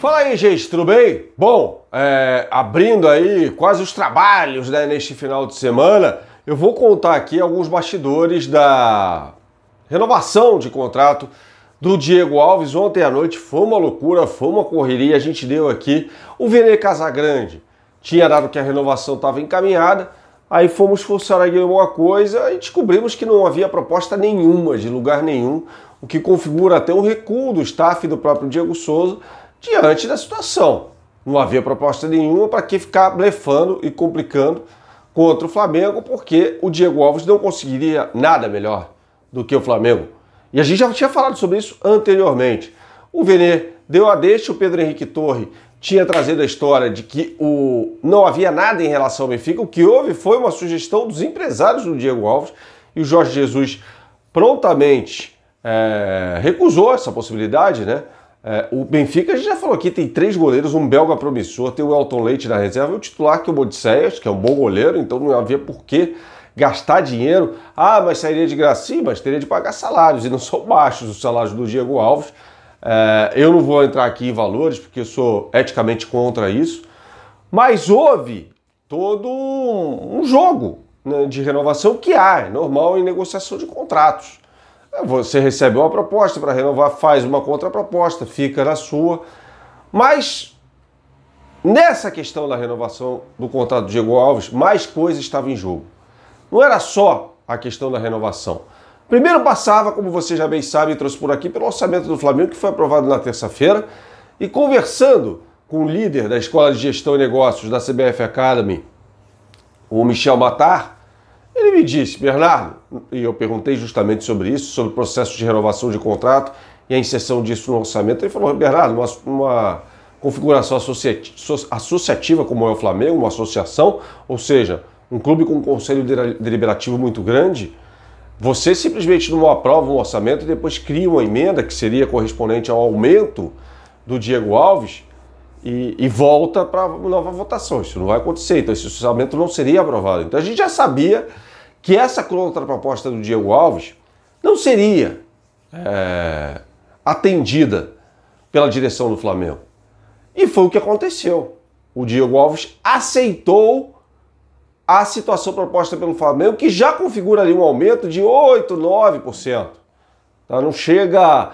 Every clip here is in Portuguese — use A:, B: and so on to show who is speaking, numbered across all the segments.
A: Fala aí, gente, tudo bem? Bom, é, abrindo aí quase os trabalhos né, neste final de semana, eu vou contar aqui alguns bastidores da renovação de contrato do Diego Alves. Ontem à noite foi uma loucura, foi uma correria. A gente deu aqui. O Vene Casagrande tinha dado que a renovação estava encaminhada. Aí fomos forçar aqui alguma coisa e descobrimos que não havia proposta nenhuma, de lugar nenhum, o que configura até um recuo do staff do próprio Diego Souza diante da situação. Não havia proposta nenhuma para que ficar blefando e complicando contra o Flamengo, porque o Diego Alves não conseguiria nada melhor do que o Flamengo. E a gente já tinha falado sobre isso anteriormente. O Vene deu a deixa, o Pedro Henrique Torre tinha trazido a história de que o não havia nada em relação ao Benfica. O que houve foi uma sugestão dos empresários do Diego Alves e o Jorge Jesus prontamente é, recusou essa possibilidade, né? É, o Benfica, a gente já falou aqui, tem três goleiros, um belga promissor, tem o Elton Leite na reserva, o titular que é o Odisseias, que é um bom goleiro, então não havia por que gastar dinheiro. Ah, mas sairia de gracinha, mas teria de pagar salários, e não são baixos os salários do Diego Alves. É, eu não vou entrar aqui em valores, porque eu sou eticamente contra isso, mas houve todo um, um jogo né, de renovação que há, é normal em negociação de contratos. É, você recebe uma proposta para renovar, faz uma contraproposta, fica na sua. Mas nessa questão da renovação do contrato do Diego Alves, mais coisa estava em jogo. Não era só a questão da renovação. Primeiro passava, como você já bem sabe, trouxe por aqui, pelo orçamento do Flamengo, que foi aprovado na terça-feira, e conversando com o líder da Escola de Gestão e Negócios da CBF Academy, o Michel Matar, ele me disse, Bernardo, e eu perguntei justamente sobre isso, sobre o processo de renovação de contrato e a inserção disso no orçamento. Ele falou, Bernardo, uma, uma configuração associativa como é o Flamengo, uma associação, ou seja, um clube com um conselho deliberativo muito grande, você simplesmente não aprova um orçamento e depois cria uma emenda que seria correspondente ao aumento do Diego Alves, e, e volta para nova votação. Isso não vai acontecer, então esse orçamento não seria aprovado. Então a gente já sabia que essa contraproposta do Diego Alves não seria é, atendida pela direção do Flamengo. E foi o que aconteceu. O Diego Alves aceitou a situação proposta pelo Flamengo, que já configura ali um aumento de 8, 9%. Tá? Não chega.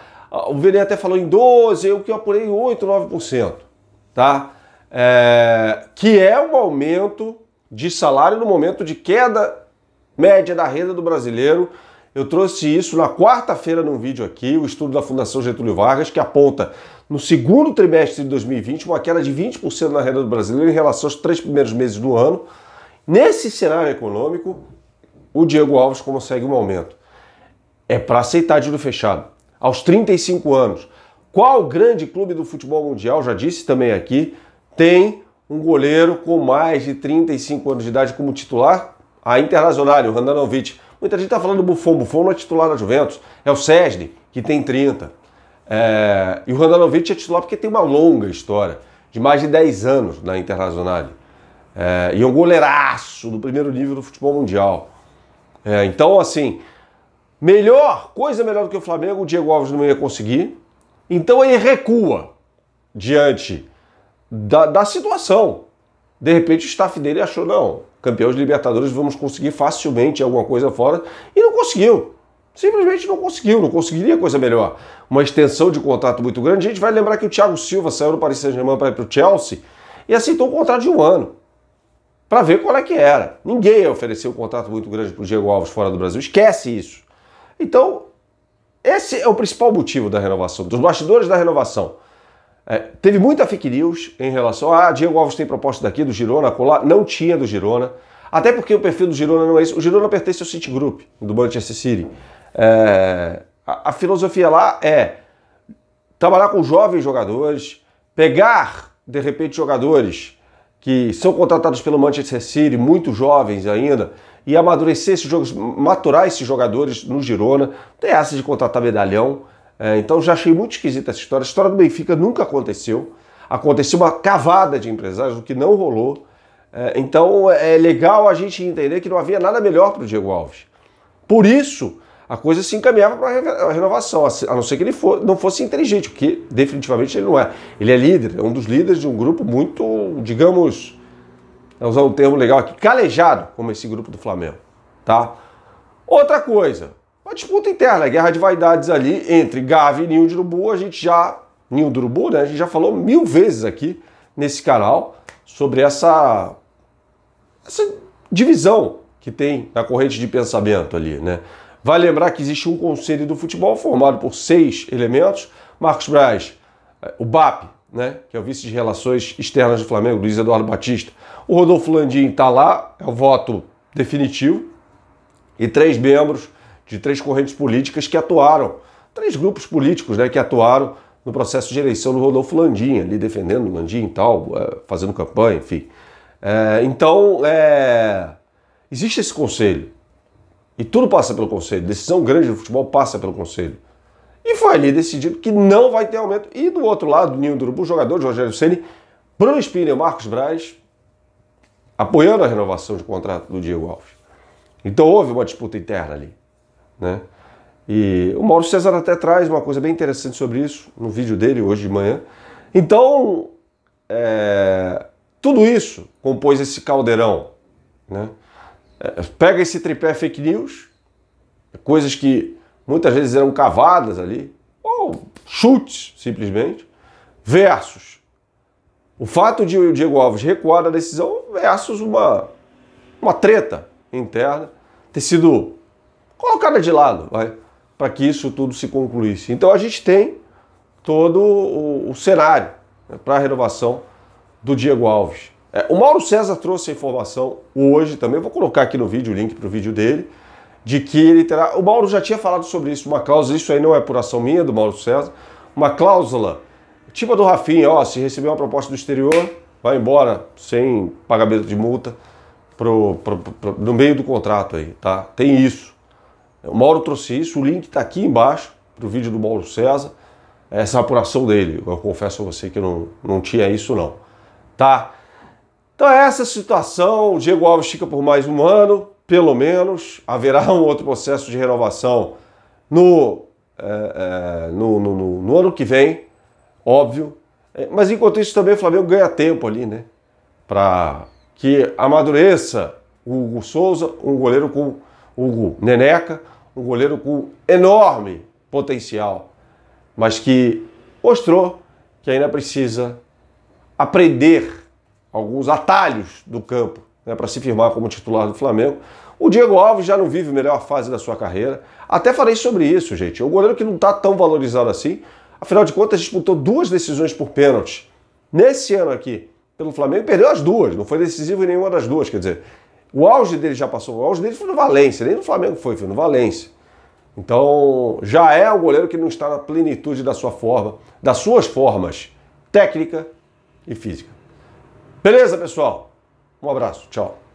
A: O Vene até falou em 12%, eu que apurei 8, 9% tá? É, que é o um aumento de salário no momento de queda média da renda do brasileiro. Eu trouxe isso na quarta-feira num vídeo aqui, o estudo da Fundação Getúlio Vargas, que aponta no segundo trimestre de 2020 uma queda de 20% na renda do brasileiro em relação aos três primeiros meses do ano. Nesse cenário econômico, o Diego Alves consegue um aumento. É para aceitar de olho fechado. Aos 35 anos, qual grande clube do futebol mundial, já disse também aqui, tem um goleiro com mais de 35 anos de idade como titular? A Internacional, o Randanovic. Muita gente está falando do Buffon. Buffon não é titular da Juventus. É o Cesne, que tem 30. É... E o Randanovic é titular porque tem uma longa história, de mais de 10 anos na Internacional. É... E é um goleiraço do primeiro nível do futebol mundial. É... Então, assim, melhor, coisa melhor do que o Flamengo, o Diego Alves não ia conseguir então ele recua diante da, da situação. De repente o staff dele achou, não, campeões de Libertadores vamos conseguir facilmente alguma coisa fora, e não conseguiu. Simplesmente não conseguiu, não conseguiria coisa melhor. Uma extensão de contrato muito grande. A gente vai lembrar que o Thiago Silva saiu do Paris Saint-Germain para ir para o Chelsea e aceitou um contrato de um ano para ver qual é que era. Ninguém ofereceu um contrato muito grande para o Diego Alves fora do Brasil. Esquece isso. Então, esse é o principal motivo da renovação, dos bastidores da renovação. É, teve muita fake news em relação a ah, Diego Alves tem proposta daqui do Girona, colar. Não tinha do Girona. Até porque o perfil do Girona não é isso. O Girona pertence ao Citigroup, do Manchester City. É, a, a filosofia lá é trabalhar com jovens jogadores, pegar, de repente, jogadores que são contratados pelo Manchester City, muito jovens ainda, e amadurecer esses jogos, maturar esses jogadores no Girona. Tem essa de contratar medalhão. É, então já achei muito esquisita essa história. A história do Benfica nunca aconteceu. Aconteceu uma cavada de empresários, o que não rolou. É, então é legal a gente entender que não havia nada melhor para o Diego Alves. Por isso, a coisa se encaminhava para a renovação, a não ser que ele for, não fosse inteligente, porque definitivamente ele não é. Ele é líder, é um dos líderes de um grupo muito, digamos, é, usar um termo legal aqui, calejado, como esse grupo do Flamengo, tá? Outra coisa, uma disputa interna, a guerra de vaidades ali entre Gavi e Ninho de Urubu, a gente já, Ninho de Urubu, né, a gente já falou mil vezes aqui nesse canal sobre essa, essa divisão que tem na corrente de pensamento ali, né? Vai lembrar que existe um conselho do futebol formado por seis elementos, Marcos Braz, eh, o BAP, né, que é o vice de Relações Externas do Flamengo, Luiz Eduardo Batista. O Rodolfo Landim está lá, é o voto definitivo, e três membros de três correntes políticas que atuaram, três grupos políticos né, que atuaram no processo de eleição do Rodolfo Landim, ali defendendo o Landim e tal, eh, fazendo campanha, enfim. É, então, é, existe esse conselho. E tudo passa pelo conselho. Decisão grande do futebol passa pelo conselho. E foi ali decidido que não vai ter aumento. E do outro lado, Ninho do Urubu, jogador de Rogério Ceni, Bruno Spinner e Marcos Braz apoiando a renovação de contrato do Diego Alves. Então houve uma disputa interna ali. Né? E o Mauro César até traz uma coisa bem interessante sobre isso no vídeo dele hoje de manhã. Então, é, tudo isso compôs esse caldeirão. Né? É, pega esse tripé fake news, coisas que muitas vezes eram cavadas ali, ou chutes, simplesmente, versus o fato de o Diego Alves recuar da decisão versus uma, uma treta interna ter sido colocada de lado para que isso tudo se concluísse. Então a gente tem todo o, o cenário né, para a renovação do Diego Alves. É, o Mauro César trouxe a informação hoje também, vou colocar aqui no vídeo o link para o vídeo dele de que ele terá. O Mauro já tinha falado sobre isso, uma cláusula, isso aí não é apuração minha, do Mauro César, uma cláusula, tipo a do Rafinha, ó, se receber uma proposta do exterior, vai embora sem pagamento de multa pro, pro, pro, no meio do contrato aí, tá? Tem isso. O Mauro trouxe isso, o link tá aqui embaixo pro vídeo do Mauro César, essa é apuração dele. Eu confesso a você que não, não tinha isso não, tá? Então é essa situação, o Diego Alves fica por mais um ano, pelo menos, haverá um outro processo de renovação no, é, é, no, no, no, no, ano que vem, óbvio. É, mas enquanto isso também o Flamengo ganha tempo ali, né? Para que amadureça o Hugo Souza, um goleiro com Hugo Neneca, um goleiro com enorme potencial, mas que mostrou que ainda precisa aprender alguns atalhos do campo né, para se firmar como titular do Flamengo. O Diego Alves já não vive a melhor fase da sua carreira. Até falei sobre isso, gente. É um goleiro que não está tão valorizado assim. Afinal de contas, disputou duas decisões por pênalti nesse ano aqui pelo Flamengo perdeu as duas. Não foi decisivo em nenhuma das duas. Quer dizer, o auge dele já passou. O auge dele foi no Valência. Nem no Flamengo foi, foi no Valência. Então, já é um goleiro que não está na plenitude da sua forma, das suas formas técnica e física. Beleza, pessoal? Um abraço, tchau.